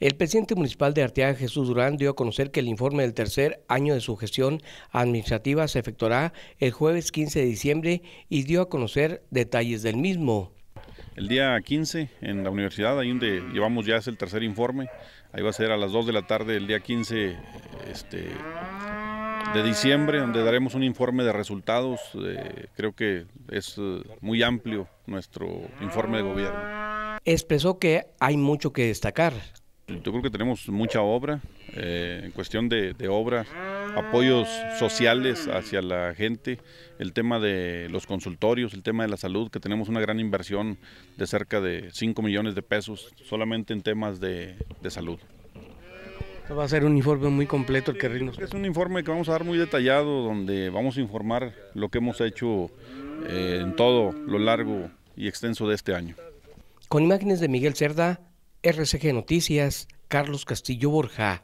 El presidente municipal de Arteaga, Jesús Durán, dio a conocer que el informe del tercer año de su gestión administrativa se efectuará el jueves 15 de diciembre y dio a conocer detalles del mismo. El día 15 en la universidad, ahí donde llevamos ya es el tercer informe, ahí va a ser a las 2 de la tarde el día 15 este, de diciembre, donde daremos un informe de resultados. Eh, creo que es eh, muy amplio nuestro informe de gobierno. Expresó que hay mucho que destacar yo creo que tenemos mucha obra, eh, en cuestión de, obra, obras, apoyos sociales hacia la gente, el tema de los consultorios, el tema de la salud, que tenemos una gran inversión de cerca de 5 millones de pesos solamente en temas de, salud. va a ser un informe muy completo el que rindos. Es un informe que vamos a dar muy detallado, donde vamos a informar lo que hemos hecho eh, en todo lo largo y extenso de este año. Con imágenes de Miguel Cerda, RCG Noticias, Carlos Castillo Borja.